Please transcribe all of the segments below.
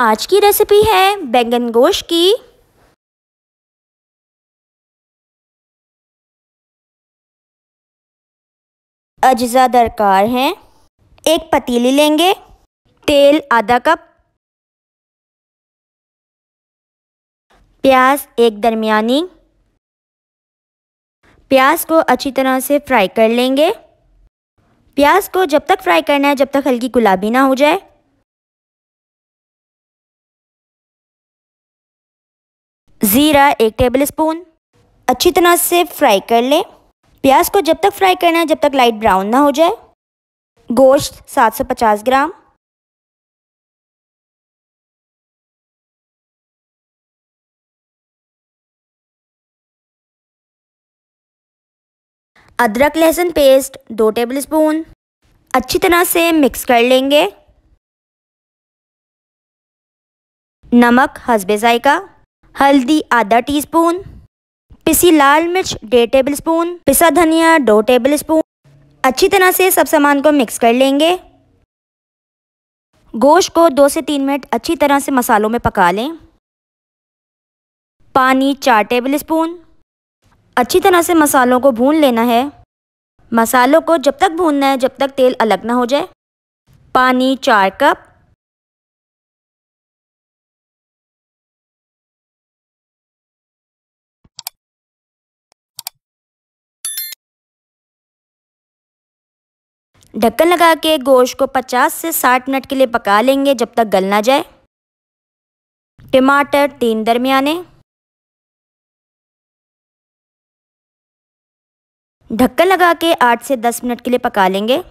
आज की रेसिपी है बैंगन गोश की अज्जा दरकार हैं एक पतीली लेंगे तेल आधा कप प्याज एक दरमियानी प्याज को अच्छी तरह से फ्राई कर लेंगे प्याज को जब तक फ्राई करना है जब तक हल्की गुलाबी ना हो जाए ज़ीरा एक टेबल स्पून अच्छी तरह से फ्राई कर लें प्याज को जब तक फ्राई करना है जब तक लाइट ब्राउन ना हो जाए गोश्त 750 ग्राम अदरक लहसुन पेस्ट दो टेबलस्पून अच्छी तरह से मिक्स कर लेंगे नमक हसबे जायका हल्दी आधा टीस्पून, पिसी लाल मिर्च डेढ़ टेबल स्पून पिसा धनिया दो टेबल स्पून अच्छी तरह से सब सामान को मिक्स कर लेंगे गोश्त को दो से तीन मिनट अच्छी तरह से मसालों में पका लें पानी चार टेबल स्पून अच्छी तरह से मसालों को भून लेना है मसालों को जब तक भूनना है जब तक तेल अलग ना हो जाए पानी चार कप ढक्कन लगा के गोश्त को 50 से 60 मिनट के लिए पका लेंगे जब तक गल ना जाए टमाटर तीन दरमियाने ढक्कन लगा के 8 से 10 मिनट के लिए पका लेंगे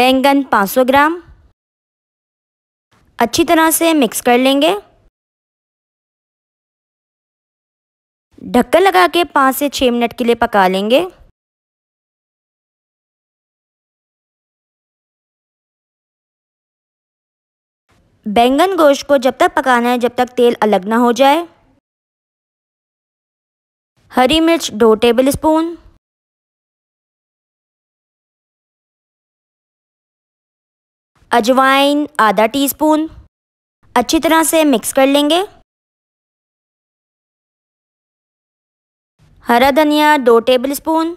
बैंगन 500 ग्राम अच्छी तरह से मिक्स कर लेंगे ढक्कन लगा के पाँच से छः मिनट के लिए पका लेंगे बैंगन गोश्त को जब तक पकाना है जब तक तेल अलग ना हो जाए हरी मिर्च दो टेबल स्पून अजवाइन आधा टीस्पून अच्छी तरह से मिक्स कर लेंगे हरा धनिया दो टेबल स्पून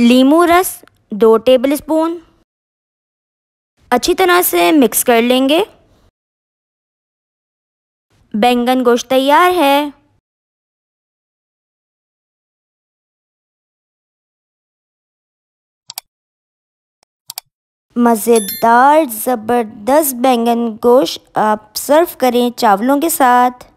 लीमू रस दो टेबल स्पून अच्छी तरह से मिक्स कर लेंगे बैंगन गोश्त तैयार है मज़ेदार ज़बरदस्त बैंगन गोश आप सर्व करें चावलों के साथ